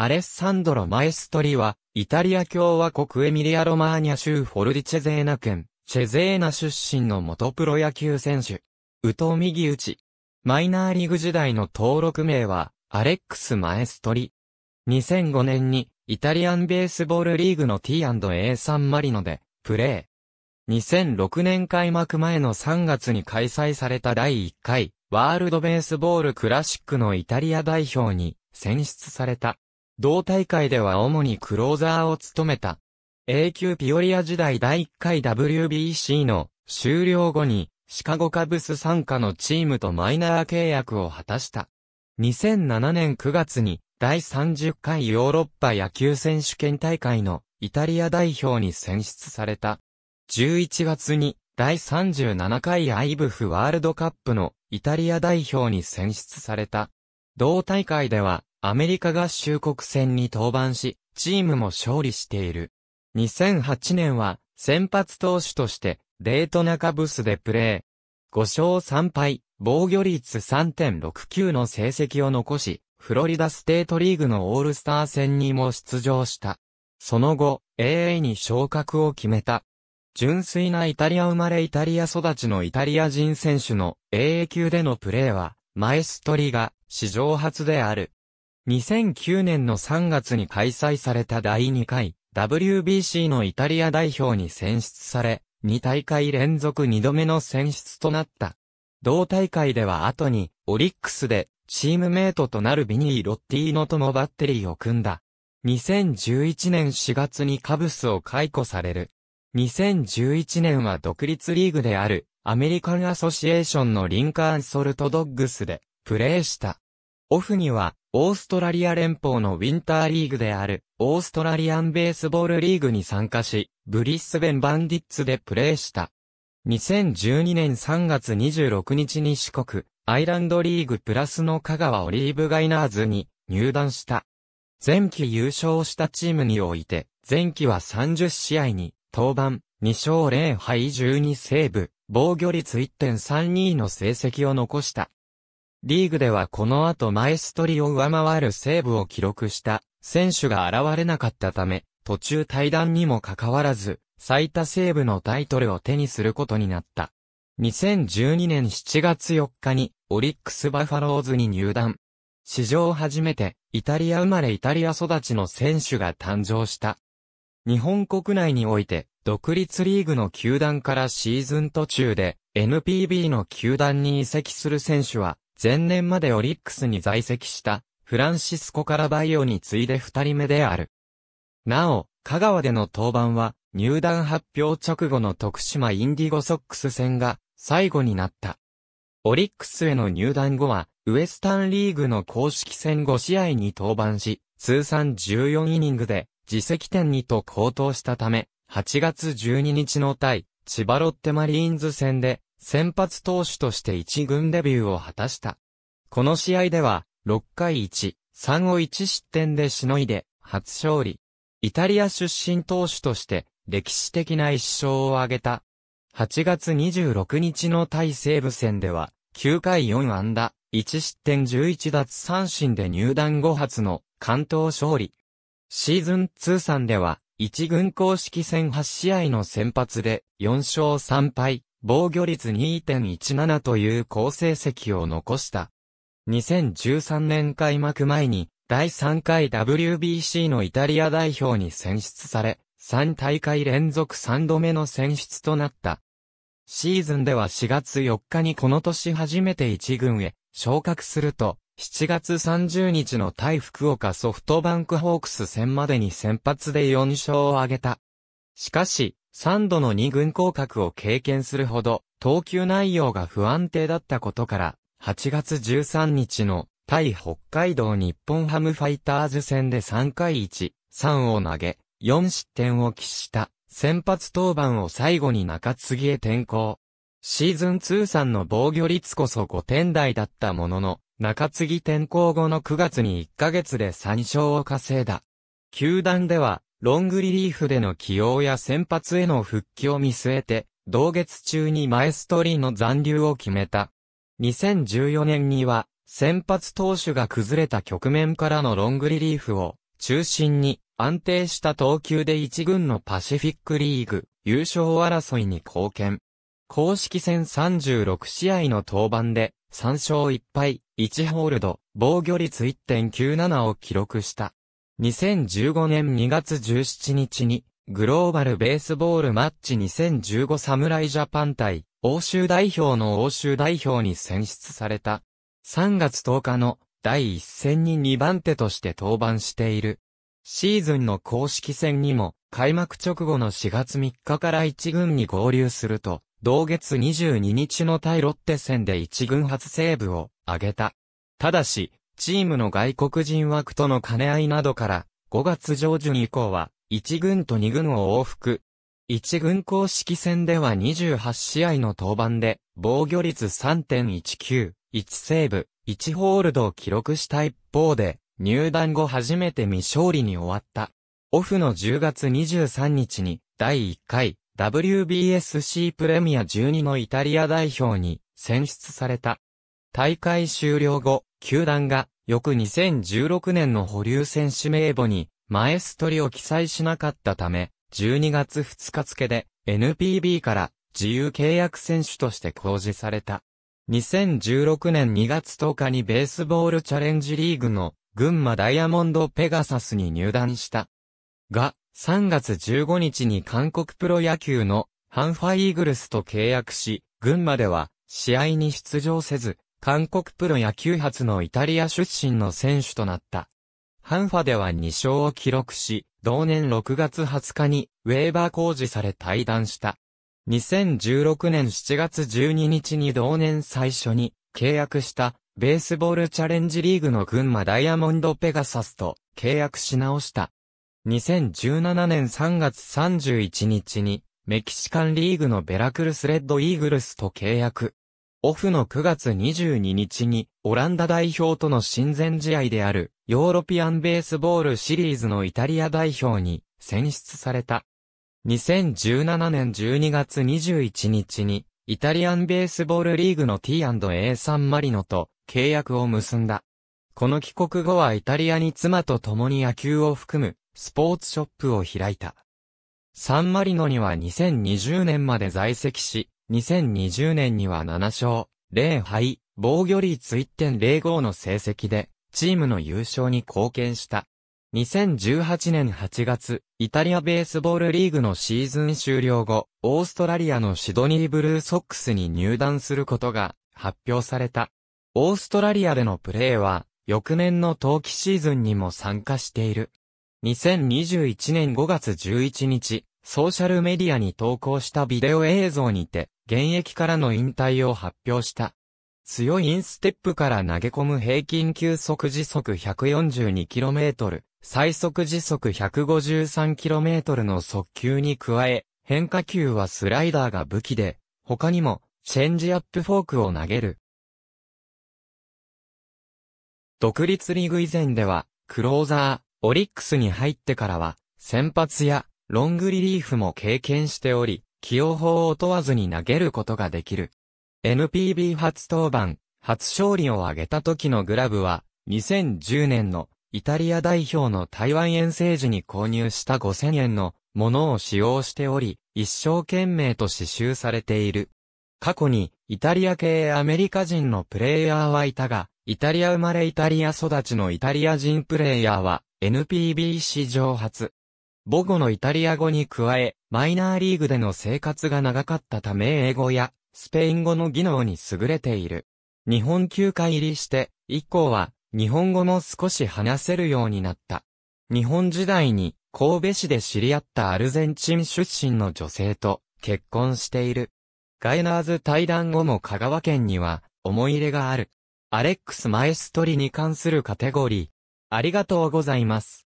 アレッサンドロ・マエストリは、イタリア共和国エミリア・ロマーニャ州フォルディチェゼーナ県、チェゼーナ出身の元プロ野球選手。宇藤右打ち。マイナーリーグ時代の登録名は、アレックス・マエストリ。2005年に、イタリアンベースボールリーグの T&A サンマリノで、プレー。2006年開幕前の3月に開催された第1回、ワールドベースボールクラシックのイタリア代表に選出された。同大会では主にクローザーを務めた。A 級ピオリア時代第1回 WBC の終了後にシカゴカブス参加のチームとマイナー契約を果たした。2007年9月に第30回ヨーロッパ野球選手権大会のイタリア代表に選出された。11月に第37回アイブフワールドカップのイタリア代表に選出された。同大会ではアメリカ合衆国戦に登板し、チームも勝利している。2008年は、先発投手として、デートナカブスでプレー。5勝3敗、防御率3.69の成績を残し、フロリダステートリーグのオールスター戦にも出場した。その後、AA に昇格を決めた。純粋なイタリア生まれイタリア育ちのイタリア人選手の AA 級でのプレーは、マエストリが史上初である。2009年の3月に開催された第2回 WBC のイタリア代表に選出され、2大会連続2度目の選出となった。同大会では後に、オリックスで、チームメイトとなるビニー・ロッティーノともバッテリーを組んだ。2011年4月にカブスを解雇される。2011年は独立リーグである、アメリカンアソシエーションのリンカーン・ソルトドッグスで、プレーした。オフには、オーストラリア連邦のウィンターリーグである、オーストラリアンベースボールリーグに参加し、ブリスベンバンディッツでプレーした。2012年3月26日に四国、アイランドリーグプラスの香川オリーブガイナーズに入団した。前期優勝したチームにおいて、前期は30試合に、登板、2勝0敗12セーブ、防御率1.32の成績を残した。リーグではこの後マエストリを上回るセーブを記録した選手が現れなかったため、途中退団にもかかわらず、最多セーブのタイトルを手にすることになった。2012年7月4日にオリックスバファローズに入団。史上初めてイタリア生まれイタリア育ちの選手が誕生した。日本国内において独立リーグの球団からシーズン途中で NPB の球団に移籍する選手は前年までオリックスに在籍したフランシスコ・カラバイオに次いで二人目である。なお、香川での登板は入団発表直後の徳島インディゴソックス戦が最後になった。オリックスへの入団後は、ウエスタンリーグの公式戦5試合に登板し、通算14イニングで、自責点2と高騰したため、8月12日の対、千葉ロッテマリーンズ戦で、先発投手として1軍デビューを果たした。この試合では、6回1、3を1失点でしのいで、初勝利。イタリア出身投手として、歴史的な一勝を挙げた。8月26日の対西部戦では、9回4安打、1失点11奪三振で入団後発の関東勝利。シーズン通算では、1軍公式戦8試合の先発で4勝3敗、防御率2.17という好成績を残した。2013年開幕前に、第3回 WBC のイタリア代表に選出され、3大会連続3度目の選出となった。シーズンでは4月4日にこの年初めて1軍へ昇格すると、7月30日の対福岡ソフトバンクホークス戦までに先発で4勝を挙げた。しかし、3度の2軍降格を経験するほど、投球内容が不安定だったことから、8月13日の対北海道日本ハムファイターズ戦で3回1、3を投げ、4失点を喫した先発登板を最後に中継ぎへ転向。シーズン通算の防御率こそ5点台だったものの、中継ぎ転向後の9月に1ヶ月で3勝を稼いだ。球団では、ロングリリーフでの起用や先発への復帰を見据えて、同月中にマエストリーの残留を決めた。2014年には、先発投手が崩れた局面からのロングリリーフを中心に安定した投球で一軍のパシフィックリーグ優勝争いに貢献。公式戦36試合の登板で3勝1敗1ホールド防御率1.97を記録した。2015年2月17日に、グローバルベースボールマッチ2015侍ジャパン対、欧州代表の欧州代表に選出された。3月10日の第1戦に2番手として登板している。シーズンの公式戦にも、開幕直後の4月3日から1軍に合流すると、同月22日の対ロッテ戦で1軍初セーブを挙げた。ただし、チームの外国人枠との兼ね合いなどから、5月上旬以降は、1軍と2軍を往復。1軍公式戦では28試合の登板で、防御率3.19、1セーブ、1ホールドを記録した一方で、入団後初めて未勝利に終わった。オフの10月23日に、第1回、WBSC プレミア12のイタリア代表に選出された。大会終了後、球団が翌2016年の保留選手名簿にマエストリを記載しなかったため、12月2日付で NPB から自由契約選手として公示された。2016年2月10日にベースボールチャレンジリーグの群馬ダイヤモンドペガサスに入団した。が、3月15日に韓国プロ野球のハンファイーグルスと契約し、群馬では試合に出場せず、韓国プロ野球初のイタリア出身の選手となった。ハンファでは2勝を記録し、同年6月20日にウェーバー工事され退団した。2016年7月12日に同年最初に契約したベースボールチャレンジリーグの群馬ダイヤモンドペガサスと契約し直した。2017年3月31日にメキシカンリーグのベラクルスレッドイーグルスと契約。オフの9月22日に、オランダ代表との親善試合である、ヨーロピアンベースボールシリーズのイタリア代表に選出された。2017年12月21日に、イタリアンベースボールリーグの T&A サンマリノと契約を結んだ。この帰国後はイタリアに妻と共に野球を含むスポーツショップを開いた。サンマリノには2020年まで在籍し、2020年には7勝、0敗、防御率1.05の成績で、チームの優勝に貢献した。2018年8月、イタリアベースボールリーグのシーズン終了後、オーストラリアのシドニーブルーソックスに入団することが発表された。オーストラリアでのプレーは、翌年の冬季シーズンにも参加している。2021年5月11日、ソーシャルメディアに投稿したビデオ映像にて、現役からの引退を発表した。強いインステップから投げ込む平均球速時速 142km、最速時速 153km の速球に加え、変化球はスライダーが武器で、他にも、チェンジアップフォークを投げる。独立リーグ以前では、クローザー、オリックスに入ってからは、先発や、ロングリリーフも経験しており、起用法を問わずに投げることができる。NPB 初登板、初勝利を挙げた時のグラブは、2010年のイタリア代表の台湾遠征時に購入した5000円のものを使用しており、一生懸命と刺繍されている。過去にイタリア系アメリカ人のプレイヤーはいたが、イタリア生まれイタリア育ちのイタリア人プレイヤーは NPB 史上初。母語のイタリア語に加え、マイナーリーグでの生活が長かったため英語やスペイン語の技能に優れている。日本球界入りして、以降は日本語も少し話せるようになった。日本時代に神戸市で知り合ったアルゼンチン出身の女性と結婚している。ガイナーズ退団後も香川県には思い入れがある。アレックス・マエストリに関するカテゴリー。ありがとうございます。